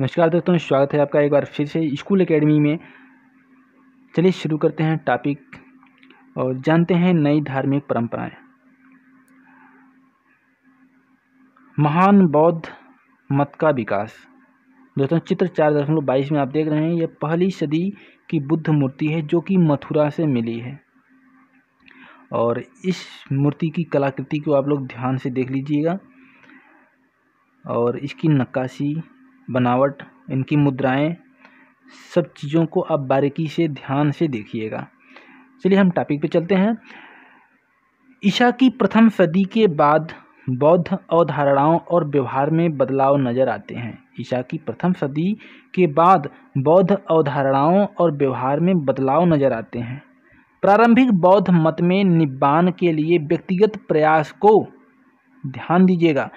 नमस्कार दोस्तों स्वागत है आपका एक बार फिर से स्कूल एकेडमी में चलिए शुरू करते हैं टॉपिक और जानते हैं नई धार्मिक परंपराएं महान बौद्ध मत का विकास दोस्तों चित्र चार दशमलव बाईस में आप देख रहे हैं यह पहली सदी की बुद्ध मूर्ति है जो कि मथुरा से मिली है और इस मूर्ति की कलाकृति को आप लोग ध्यान से देख लीजिएगा और इसकी नक्काशी बनावट इनकी मुद्राएँ सब चीज़ों को आप बारीकी से ध्यान से देखिएगा चलिए हम टॉपिक पे चलते हैं ईशा की प्रथम सदी के बाद बौद्ध अवधारणाओं और व्यवहार में बदलाव नज़र आते हैं ईशा की प्रथम सदी के बाद बौद्ध अवधारणाओं और व्यवहार में बदलाव नज़र आते हैं प्रारंभिक बौद्ध मत में निब्बान के लिए व्यक्तिगत प्रयास को ध्यान दीजिएगा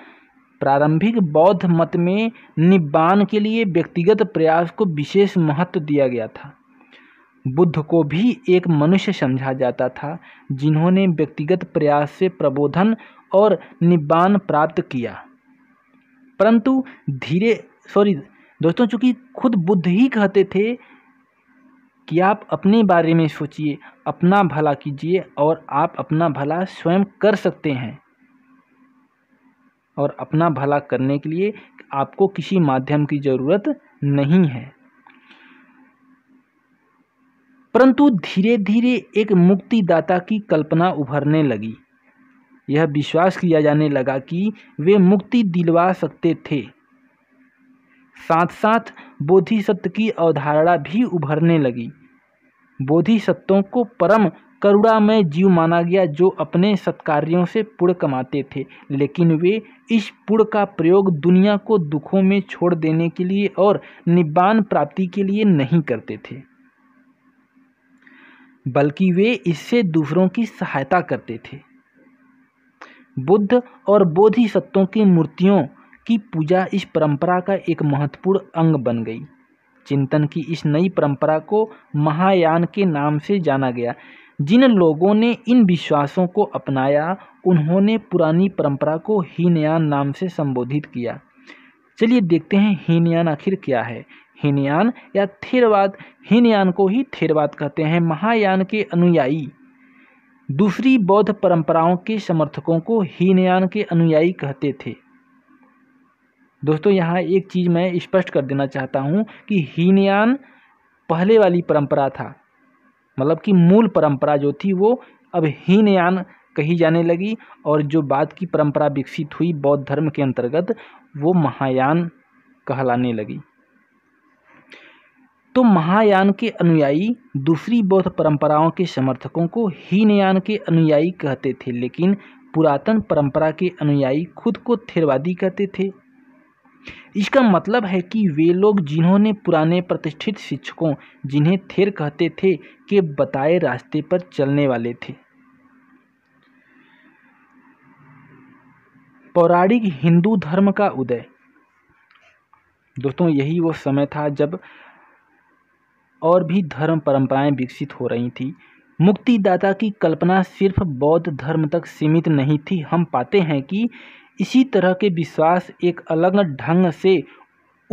प्रारंभिक बौद्ध मत में निब्बान के लिए व्यक्तिगत प्रयास को विशेष महत्व दिया गया था बुद्ध को भी एक मनुष्य समझा जाता था जिन्होंने व्यक्तिगत प्रयास से प्रबोधन और निब्बान प्राप्त किया परंतु धीरे सॉरी दोस्तों चूंकि खुद बुद्ध ही कहते थे कि आप अपने बारे में सोचिए अपना भला कीजिए और आप अपना भला स्वयं कर सकते हैं और अपना भला करने के लिए आपको किसी माध्यम की ज़रूरत नहीं है परंतु धीरे धीरे एक मुक्तिदाता की कल्पना उभरने लगी यह विश्वास किया जाने लगा कि वे मुक्ति दिलवा सकते थे साथ साथ बोधिसत्व की अवधारणा भी उभरने लगी बोधिसत्वों को परम करुणामय जीव माना गया जो अपने सत्कार्यों से पुण्य कमाते थे लेकिन वे इस पुण्य का प्रयोग दुनिया को दुखों में छोड़ देने के लिए और निब्बान प्राप्ति के लिए नहीं करते थे बल्कि वे इससे दूसरों की सहायता करते थे बुद्ध और बोधिसत्वों की मूर्तियों की पूजा इस परंपरा का एक महत्वपूर्ण अंग बन गई चिंतन की इस नई परंपरा को महायान के नाम से जाना गया जिन लोगों ने इन विश्वासों को अपनाया उन्होंने पुरानी परंपरा को हीनयान नाम से संबोधित किया चलिए देखते हैं हीनयान आखिर क्या है हीनयान या थेरवाद हीनयान को ही थेरवाद कहते हैं महायान के अनुयायी दूसरी बौद्ध परंपराओं के समर्थकों को हीनयान के अनुयायी कहते थे दोस्तों यहाँ एक चीज़ मैं स्पष्ट कर देना चाहता हूँ कि हीनयान पहले वाली परंपरा था मतलब कि मूल परंपरा जो थी वो अब हीनयान कही जाने लगी और जो बाद की परंपरा विकसित हुई बौद्ध धर्म के अंतर्गत वो महायान कहलाने लगी तो महायान के अनुयायी दूसरी बौद्ध परंपराओं के समर्थकों को हीनयान के अनुयायी कहते थे लेकिन पुरातन परंपरा के अनुयायी खुद को थेरवादी कहते थे इसका मतलब है कि वे लोग जिन्होंने पुराने प्रतिष्ठित शिक्षकों जिन्हें थेर कहते थे के बताए रास्ते पर चलने वाले थे पौराणिक हिंदू धर्म का उदय दोस्तों यही वो समय था जब और भी धर्म परंपराएं विकसित हो रही थी मुक्तिदाता की कल्पना सिर्फ बौद्ध धर्म तक सीमित नहीं थी हम पाते हैं कि इसी तरह के विश्वास एक अलग ढंग से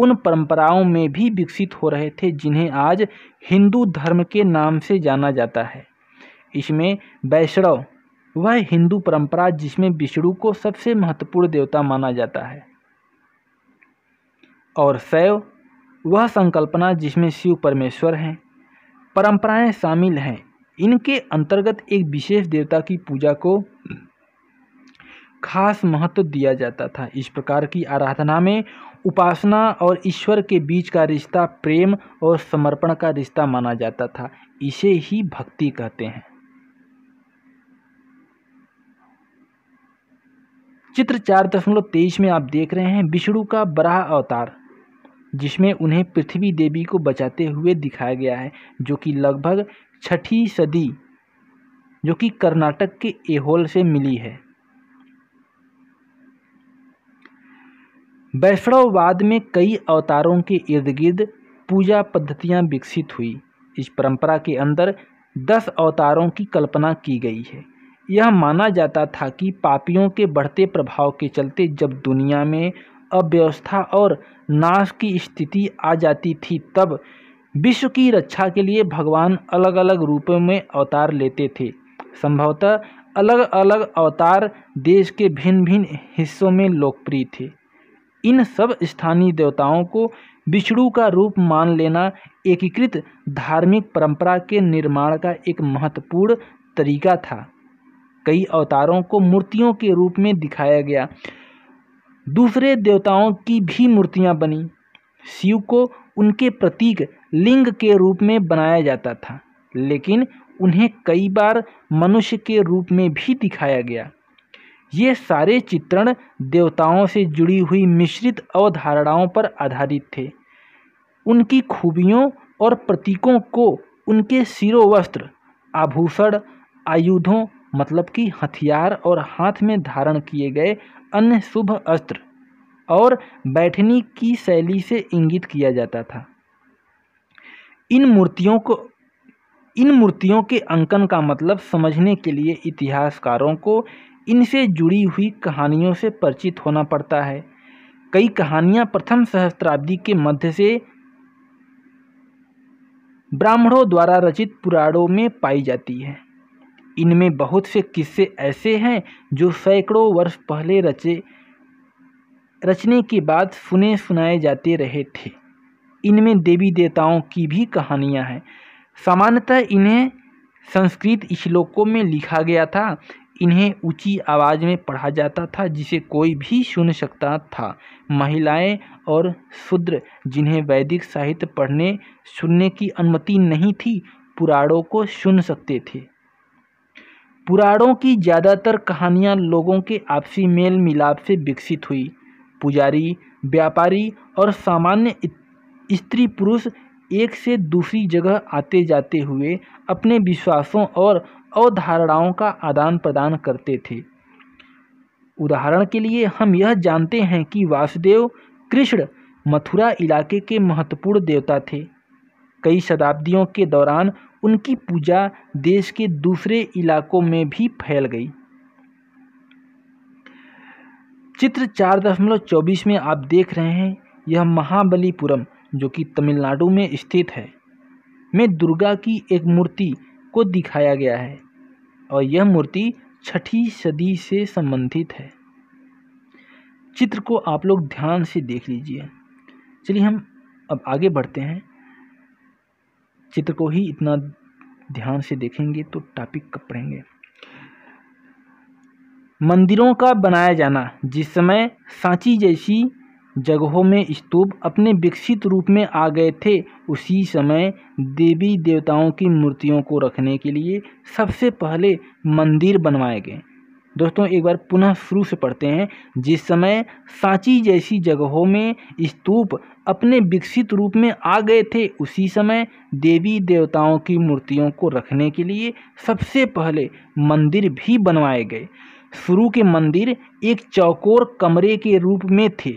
उन परंपराओं में भी विकसित हो रहे थे जिन्हें आज हिंदू धर्म के नाम से जाना जाता है इसमें वैष्णव वह हिंदू परंपरा जिसमें विष्णु को सबसे महत्वपूर्ण देवता माना जाता है और शैव वह संकल्पना जिसमें शिव परमेश्वर हैं परंपराएं शामिल हैं इनके अंतर्गत एक विशेष देवता की पूजा को खास महत्व दिया जाता था इस प्रकार की आराधना में उपासना और ईश्वर के बीच का रिश्ता प्रेम और समर्पण का रिश्ता माना जाता था इसे ही भक्ति कहते हैं चित्र चार दशमलव तेईस में आप देख रहे हैं विष्णु का बराह अवतार जिसमें उन्हें पृथ्वी देवी को बचाते हुए दिखाया गया है जो कि लगभग छठी सदी जो कि कर्नाटक के एहोल से मिली है वैष्णववाद में कई अवतारों के इर्द गिर्द पूजा पद्धतियाँ विकसित हुई इस परंपरा के अंदर दस अवतारों की कल्पना की गई है यह माना जाता था कि पापियों के बढ़ते प्रभाव के चलते जब दुनिया में अव्यवस्था और नाश की स्थिति आ जाती थी तब विश्व की रक्षा के लिए भगवान अलग अलग रूपों में अवतार लेते थे संभवतः अलग अलग अवतार देश के भिन्न भिन्न हिस्सों में लोकप्रिय थे इन सब स्थानीय देवताओं को विष्णु का रूप मान लेना एकीकृत धार्मिक परंपरा के निर्माण का एक महत्वपूर्ण तरीका था कई अवतारों को मूर्तियों के रूप में दिखाया गया दूसरे देवताओं की भी मूर्तियां बनी शिव को उनके प्रतीक लिंग के रूप में बनाया जाता था लेकिन उन्हें कई बार मनुष्य के रूप में भी दिखाया गया ये सारे चित्रण देवताओं से जुड़ी हुई मिश्रित अवधारणाओं पर आधारित थे उनकी खूबियों और प्रतीकों को उनके सिरोवस्त्र आभूषण आयुधों मतलब कि हथियार और हाथ में धारण किए गए अन्य शुभ अस्त्र और बैठने की शैली से इंगित किया जाता था इन मूर्तियों को इन मूर्तियों के अंकन का मतलब समझने के लिए इतिहासकारों को इनसे जुड़ी हुई कहानियों से परिचित होना पड़ता है कई कहानियां प्रथम सहस्त्राब्दी के मध्य से ब्राह्मणों द्वारा रचित पुराणों में पाई जाती है इनमें बहुत से किस्से ऐसे हैं जो सैकड़ों वर्ष पहले रचे रचने के बाद सुने सुनाए जाते रहे थे इनमें देवी देवताओं की भी कहानियाँ हैं सामान्यतः इन्हें संस्कृत श्लोकों में लिखा गया था इन्हें ऊँची आवाज़ में पढ़ा जाता था जिसे कोई भी सुन सकता था महिलाएँ और शूद्र जिन्हें वैदिक साहित्य पढ़ने सुनने की अनुमति नहीं थी पुराणों को सुन सकते थे पुराणों की ज़्यादातर कहानियाँ लोगों के आपसी मेल मिलाप से विकसित हुई पुजारी व्यापारी और सामान्य स्त्री पुरुष एक से दूसरी जगह आते जाते हुए अपने विश्वासों और अवधारणाओं का आदान प्रदान करते थे उदाहरण के लिए हम यह जानते हैं कि वासुदेव कृष्ण मथुरा इलाके के महत्वपूर्ण देवता थे कई शताब्दियों के दौरान उनकी पूजा देश के दूसरे इलाकों में भी फैल गई चित्र चार दशमलव चौबीस में आप देख रहे हैं यह महाबलीपुरम जो कि तमिलनाडु में स्थित है में दुर्गा की एक मूर्ति को दिखाया गया है और यह मूर्ति छठी सदी से संबंधित है चित्र को आप लोग ध्यान से देख लीजिए चलिए हम अब आगे बढ़ते हैं चित्र को ही इतना ध्यान से देखेंगे तो टॉपिक कब पढ़ेंगे मंदिरों का बनाया जाना जिस समय सांची जैसी जगहों में स्तूप अपने विकसित रूप में आ गए थे उसी समय देवी देवताओं की मूर्तियों को रखने के लिए सबसे पहले मंदिर बनवाए गए दोस्तों एक बार पुनः शुरू से पढ़ते हैं जिस समय सांची जैसी जगहों में स्तूप अपने विकसित रूप में आ गए थे उसी समय देवी देवताओं की मूर्तियों को रखने के लिए सबसे पहले मंदिर भी बनवाए गए शुरू के मंदिर एक चौकोर कमरे के रूप में थे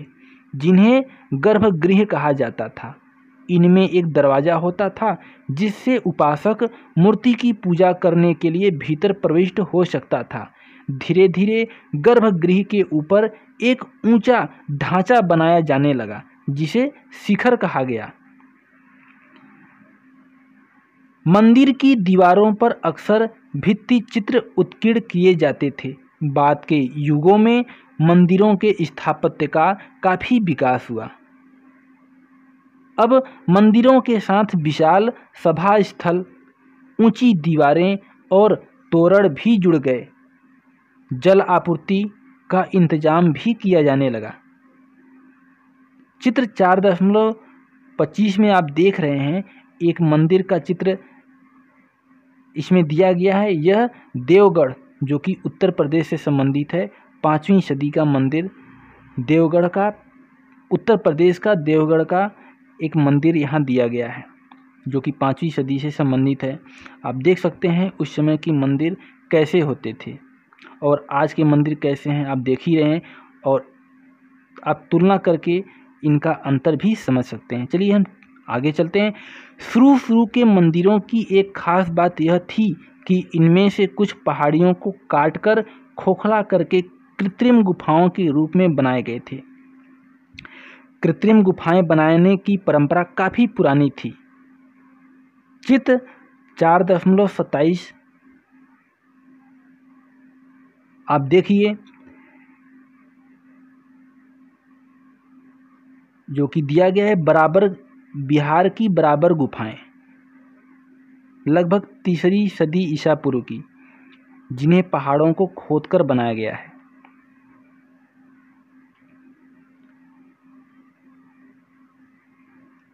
जिन्हें गर्भगृह कहा जाता था इनमें एक दरवाज़ा होता था जिससे उपासक मूर्ति की पूजा करने के लिए भीतर प्रविष्ट हो सकता था धीरे धीरे गर्भगृह के ऊपर एक ऊंचा ढांचा बनाया जाने लगा जिसे शिखर कहा गया मंदिर की दीवारों पर अक्सर भित्ति चित्र उत्कीर्ण किए जाते थे बाद के युगों में मंदिरों के स्थापत्य का काफ़ी विकास हुआ अब मंदिरों के साथ विशाल सभा स्थल ऊंची दीवारें और तोरण भी जुड़ गए जल आपूर्ति का इंतजाम भी किया जाने लगा चित्र चार दशमलव पच्चीस में आप देख रहे हैं एक मंदिर का चित्र इसमें दिया गया है यह देवगढ़ जो कि उत्तर प्रदेश से संबंधित है पाँचवीं सदी का मंदिर देवगढ़ का उत्तर प्रदेश का देवगढ़ का एक मंदिर यहाँ दिया गया है जो कि पाँचवीं सदी से संबंधित है आप देख सकते हैं उस समय की मंदिर कैसे होते थे और आज के मंदिर कैसे हैं आप देख ही रहे हैं और आप तुलना करके इनका अंतर भी समझ सकते हैं चलिए हम आगे चलते हैं शुरू शुरू के मंदिरों की एक खास बात यह थी कि इनमें से कुछ पहाड़ियों को काट कर खोखला करके कृत्रिम गुफाओं के रूप में बनाए गए थे कृत्रिम गुफाएं बनाने की परंपरा काफ़ी पुरानी थी चित्र चार दशमलव सत्ताईस आप देखिए जो कि दिया गया है बराबर बिहार की बराबर गुफाएं लगभग तीसरी सदी ईसा पूर्व की जिन्हें पहाड़ों को खोदकर बनाया गया है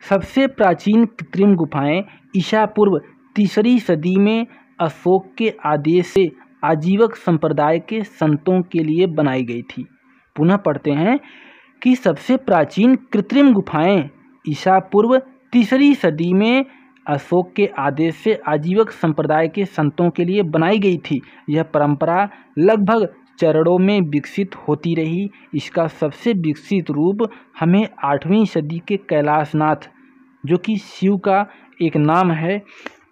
सबसे प्राचीन कृत्रिम गुफाएँ ईसा पूर्व तीसरी सदी में अशोक के आदेश से आजीवक संप्रदाय के संतों के लिए बनाई गई थी पुनः पढ़ते हैं कि सबसे प्राचीन कृत्रिम गुफाएँ ईसा पूर्व तीसरी सदी में अशोक के आदेश से आजीवक संप्रदाय के संतों के लिए बनाई गई थी यह परंपरा लगभग चरणों में विकसित होती रही इसका सबसे विकसित रूप हमें आठवीं सदी के कैलाशनाथ जो कि शिव का एक नाम है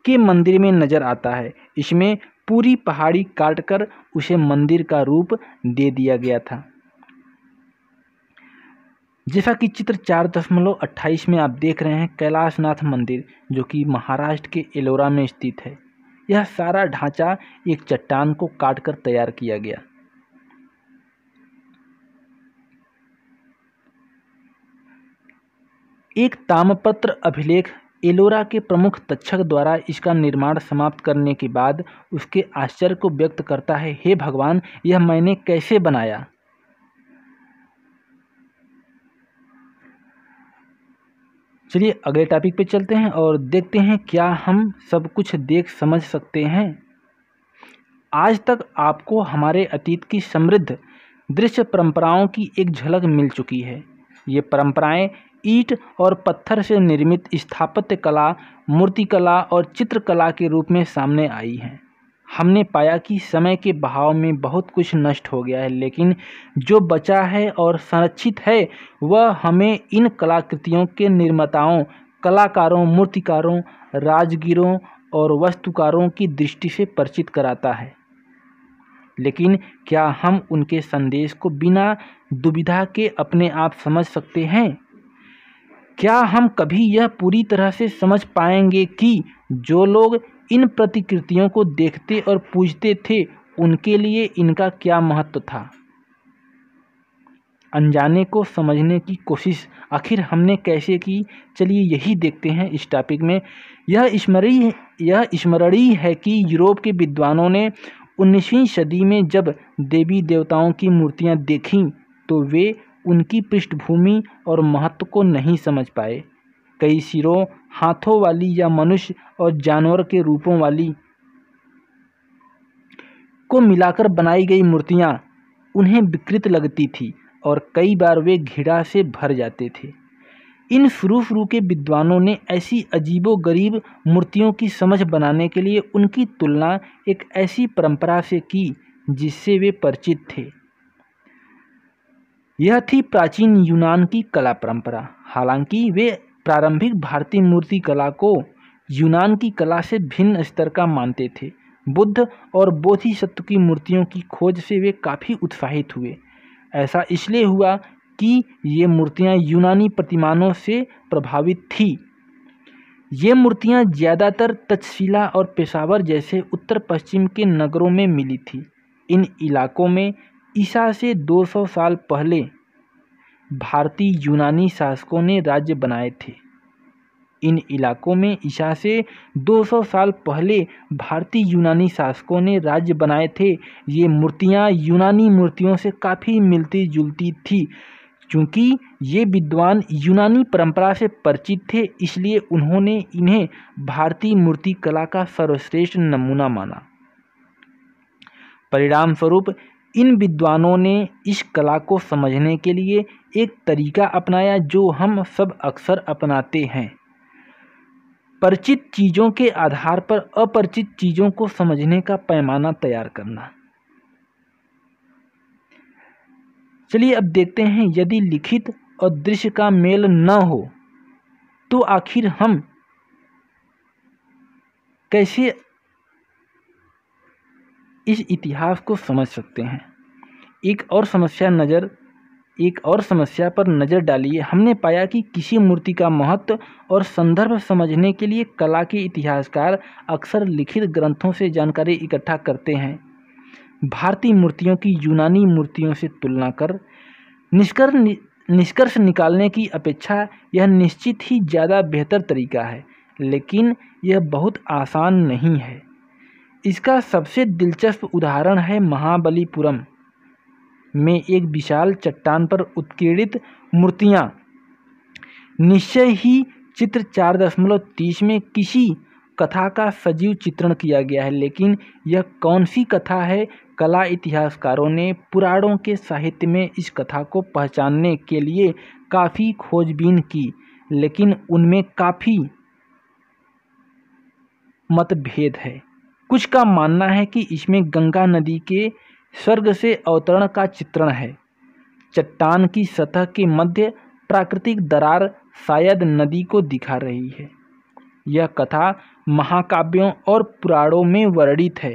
के मंदिर में नज़र आता है इसमें पूरी पहाड़ी काटकर उसे मंदिर का रूप दे दिया गया था जैसा कि चित्र चार दशमलव अट्ठाईस में आप देख रहे हैं कैलाशनाथ मंदिर जो कि महाराष्ट्र के एलोरा में स्थित है यह सारा ढांचा एक चट्टान को काटकर तैयार किया गया एक तामपत्र अभिलेख एलोरा के प्रमुख तक्षक द्वारा इसका निर्माण समाप्त करने के बाद उसके आश्चर्य को व्यक्त करता है हे भगवान यह मैंने कैसे बनाया चलिए अगले टॉपिक पे चलते हैं और देखते हैं क्या हम सब कुछ देख समझ सकते हैं आज तक आपको हमारे अतीत की समृद्ध दृश्य परंपराओं की एक झलक मिल चुकी है ये परंपराएं ईंट और पत्थर से निर्मित स्थापत्य कला मूर्तिकला और चित्रकला के रूप में सामने आई है हमने पाया कि समय के बहाव में बहुत कुछ नष्ट हो गया है लेकिन जो बचा है और संरक्षित है वह हमें इन कलाकृतियों के निर्माताओं कलाकारों मूर्तिकारों राजगीरों और वस्तुकारों की दृष्टि से परिचित कराता है लेकिन क्या हम उनके संदेश को बिना दुविधा के अपने आप समझ सकते हैं क्या हम कभी यह पूरी तरह से समझ पाएंगे कि जो लोग इन प्रतिकृतियों को देखते और पूजते थे उनके लिए इनका क्या महत्व था अनजाने को समझने की कोशिश आखिर हमने कैसे की चलिए यही देखते हैं इस टॉपिक में यह स्मरणीय यह स्मरणीय है कि यूरोप के विद्वानों ने 19वीं सदी में जब देवी देवताओं की मूर्तियां देखीं तो वे उनकी पृष्ठभूमि और महत्व को नहीं समझ पाए कई सिरों हाथों वाली या मनुष्य और जानवर के रूपों वाली को मिलाकर बनाई गई मूर्तियाँ उन्हें विकृत लगती थी और कई बार वे घिड़ा से भर जाते थे इन फ्रू फ्रू के विद्वानों ने ऐसी अजीबो गरीब मूर्तियों की समझ बनाने के लिए उनकी तुलना एक ऐसी परंपरा से की जिससे वे परिचित थे यह थी प्राचीन यूनान की कला परंपरा हालांकि वे प्रारंभिक भारतीय मूर्ति कला को यूनान की कला से भिन्न स्तर का मानते थे बुद्ध और बोधिसत्व की मूर्तियों की खोज से वे काफ़ी उत्साहित हुए ऐसा इसलिए हुआ कि ये मूर्तियाँ यूनानी प्रतिमानों से प्रभावित थी ये मूर्तियाँ ज़्यादातर तक्षशिला और पेशावर जैसे उत्तर पश्चिम के नगरों में मिली थी इन इलाकों में ईसा से 200 साल पहले भारतीय यूनानी शासकों ने राज्य बनाए थे इन इलाकों में ईसा से 200 साल पहले भारतीय यूनानी शासकों ने राज्य बनाए थे ये मूर्तियाँ यूनानी मूर्तियों से काफ़ी मिलती जुलती थी क्योंकि ये विद्वान यूनानी परंपरा से परिचित थे इसलिए उन्होंने इन्हें भारतीय मूर्ति कला का सर्वश्रेष्ठ नमूना माना परिणाम स्वरूप इन विद्वानों ने इस कला को समझने के लिए एक तरीका अपनाया जो हम सब अक्सर अपनाते हैं परिचित चीज़ों के आधार पर अपरिचित चीज़ों को समझने का पैमाना तैयार करना चलिए अब देखते हैं यदि लिखित और दृश्य का मेल न हो तो आखिर हम कैसे इस इतिहास को समझ सकते हैं एक और समस्या नज़र एक और समस्या पर नज़र डालिए हमने पाया कि किसी मूर्ति का महत्व और संदर्भ समझने के लिए कला के इतिहासकार अक्सर लिखित ग्रंथों से जानकारी इकट्ठा करते हैं भारतीय मूर्तियों की यूनानी मूर्तियों से तुलना कर निष्कर्ष निष्कर्ष निकालने की अपेक्षा यह निश्चित ही ज़्यादा बेहतर तरीका है लेकिन यह बहुत आसान नहीं है इसका सबसे दिलचस्प उदाहरण है महाबलीपुरम में एक विशाल चट्टान पर उत्कीर्णित मूर्तियाँ निश्चय ही चित्र चार दशमलव तीस में किसी कथा का सजीव चित्रण किया गया है लेकिन यह कौन सी कथा है कला इतिहासकारों ने पुराणों के साहित्य में इस कथा को पहचानने के लिए काफ़ी खोजबीन की लेकिन उनमें काफ़ी मतभेद है कुछ का मानना है कि इसमें गंगा नदी के स्वर्ग से अवतरण का चित्रण है चट्टान की सतह के मध्य प्राकृतिक दरार शायद नदी को दिखा रही है यह कथा महाकाव्यों और पुराणों में वर्णित है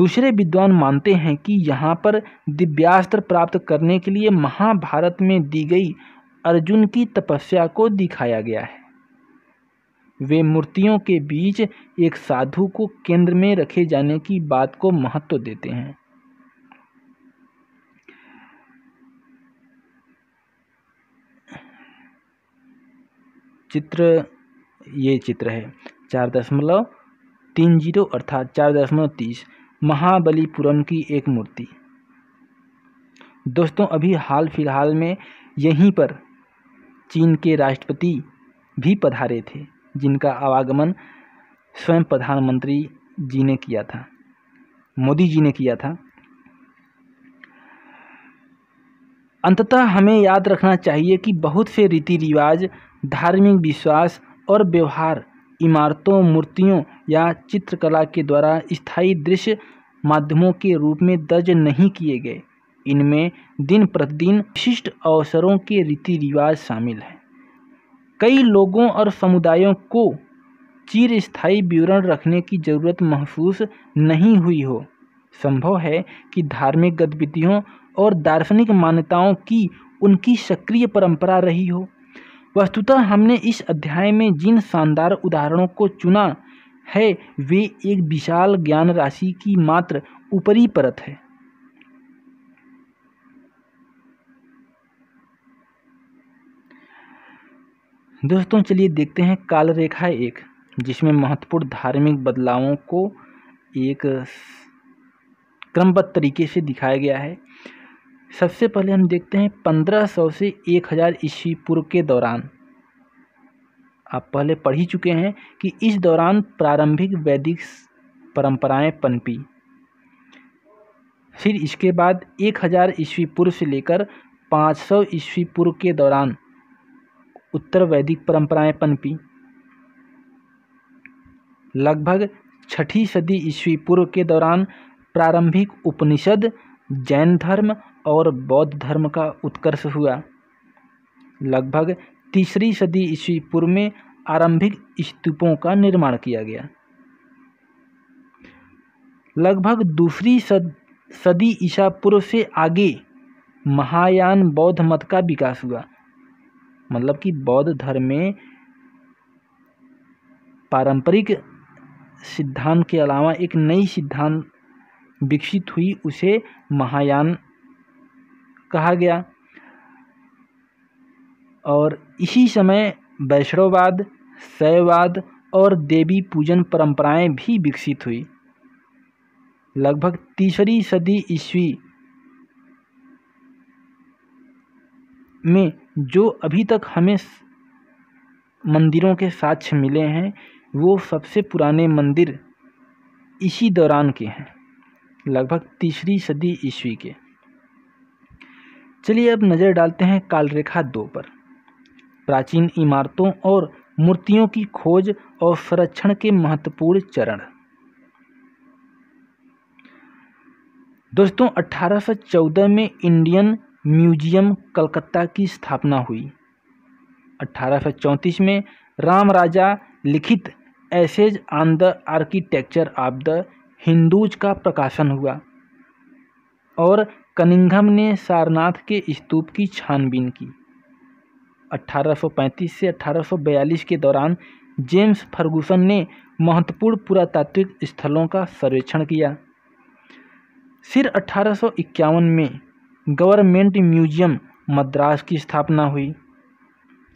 दूसरे विद्वान मानते हैं कि यहाँ पर दिव्यास्त्र प्राप्त करने के लिए महाभारत में दी गई अर्जुन की तपस्या को दिखाया गया है वे मूर्तियों के बीच एक साधु को केंद्र में रखे जाने की बात को महत्व देते हैं चित्र ये चित्र है चार दशमलव तीन जीरो अर्थात चार दशमलव तीस महाबलीपुरम की एक मूर्ति दोस्तों अभी हाल फिलहाल में यहीं पर चीन के राष्ट्रपति भी पधारे थे जिनका आवागमन स्वयं प्रधानमंत्री जी ने किया था मोदी जी ने किया था अंततः हमें याद रखना चाहिए कि बहुत से रीति रिवाज धार्मिक विश्वास और व्यवहार इमारतों मूर्तियों या चित्रकला के द्वारा स्थायी दृश्य माध्यमों के रूप में दर्ज नहीं किए गए इनमें दिन प्रतिदिन विशिष्ट अवसरों के रीति रिवाज शामिल हैं कई लोगों और समुदायों को चिरस्थायी विवरण रखने की ज़रूरत महसूस नहीं हुई हो संभव है कि धार्मिक गतिविधियों और दार्शनिक मान्यताओं की उनकी सक्रिय परंपरा रही हो वस्तुतः हमने इस अध्याय में जिन शानदार उदाहरणों को चुना है वे एक विशाल ज्ञान राशि की मात्र ऊपरी परत है दोस्तों चलिए देखते हैं काल रेखा एक जिसमें महत्वपूर्ण धार्मिक बदलावों को एक क्रमबद्ध तरीके से दिखाया गया है सबसे पहले हम देखते हैं 1500 से 1000 ईस्वी पूर्व के दौरान आप पहले पढ़ ही चुके हैं कि इस दौरान प्रारंभिक वैदिक परंपराएं पनपी फिर इसके बाद 1000 ईस्वी पूर्व से लेकर 500 ईस्वी पूर्व के दौरान उत्तर वैदिक परंपराएं पनपी लगभग छठी सदी ईस्वी पूर्व के दौरान प्रारंभिक उपनिषद जैन धर्म और बौद्ध धर्म का उत्कर्ष हुआ लगभग तीसरी सदी ईस्वी पूर्व में आरंभिक स्तूपों का निर्माण किया गया लगभग दूसरी सद, सदी ईसा पूर्व से आगे महायान बौद्ध मत का विकास हुआ मतलब कि बौद्ध धर्म में पारंपरिक सिद्धांत के अलावा एक नई सिद्धांत विकसित हुई उसे महायान कहा गया और इसी समय वैष्णववाद शैववाद और देवी पूजन परंपराएं भी विकसित हुई लगभग तीसरी सदी ईस्वी में जो अभी तक हमें मंदिरों के साक्ष्य मिले हैं वो सबसे पुराने मंदिर इसी दौरान के हैं लगभग तीसरी सदी ईस्वी के चलिए अब नज़र डालते हैं कालरेखा दो पर प्राचीन इमारतों और मूर्तियों की खोज और संरक्षण के महत्वपूर्ण चरण दोस्तों 1814 में इंडियन म्यूजियम कलकत्ता की स्थापना हुई अट्ठारह में राम राजा लिखित essays on the architecture of the Hindus का प्रकाशन हुआ और कनिंघम ने सारनाथ के स्तूप की छानबीन की 1835 से 1842 के दौरान जेम्स फर्गूसन ने महत्वपूर्ण पुरातात्विक स्थलों का सर्वेक्षण किया फिर अठारह में गवर्नमेंट म्यूजियम मद्रास की स्थापना हुई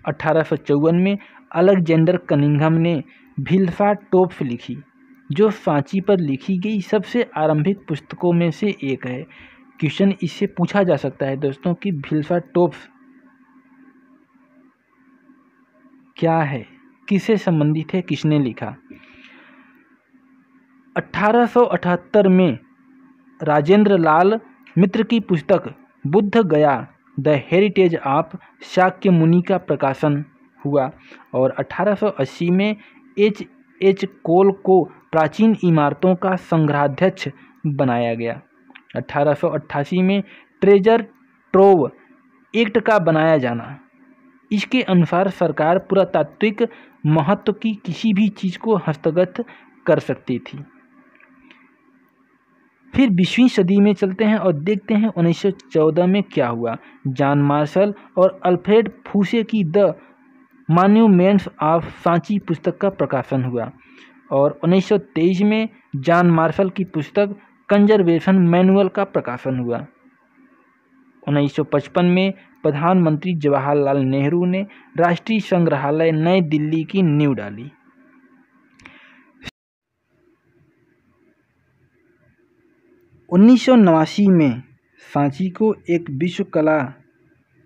अठारह में अलेक्जेंडर कनिंघम ने भिल्फा टोप्स लिखी जो सांची पर लिखी गई सबसे आरंभिक पुस्तकों में से एक है क्वेश्चन इससे पूछा जा सकता है दोस्तों कि भिल्फा टोप्स क्या है किसे संबंधित है किसने लिखा 1878 में राजेंद्र लाल मित्र की पुस्तक बुद्ध गया द हेरिटेज ऑफ शाक्य मुनि का प्रकाशन हुआ और 1880 में एच एच कोल को प्राचीन इमारतों का संग्रहाध्यक्ष बनाया गया 1888 में ट्रेजर ट्रोव एक्ट का बनाया जाना इसके अनुसार सरकार पुरातात्विक महत्व की किसी भी चीज़ को हस्तगत कर सकती थी फिर बीसवीं सदी में चलते हैं और देखते हैं 1914 में क्या हुआ जॉन मार्शल और अल्फ्रेड फूसे की द मान्यूमेंट्स ऑफ सांची पुस्तक का प्रकाशन हुआ और 1923 में जॉन मार्शल की पुस्तक कंजर्वेशन मैनुअल का प्रकाशन हुआ 1955 में प्रधानमंत्री जवाहरलाल नेहरू ने राष्ट्रीय संग्रहालय नई दिल्ली की नींव डाली उन्नीस सौ नवासी में सांची को एक विश्व कला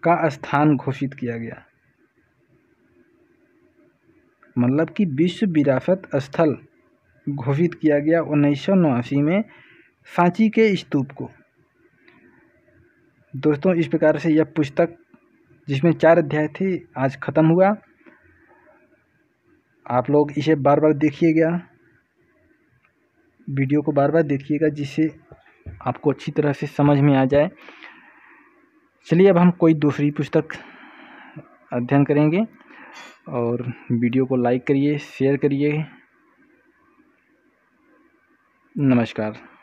का स्थान घोषित किया गया मतलब कि विश्व विरासत स्थल घोषित किया गया उन्नीस सौ नवासी में सांची के स्तूप को दोस्तों इस प्रकार से यह पुस्तक जिसमें चार अध्याय थे आज ख़त्म हुआ आप लोग इसे बार बार देखिएगा वीडियो को बार बार देखिएगा जिससे आपको अच्छी तरह से समझ में आ जाए चलिए अब हम कोई दूसरी पुस्तक अध्ययन करेंगे और वीडियो को लाइक करिए शेयर करिए नमस्कार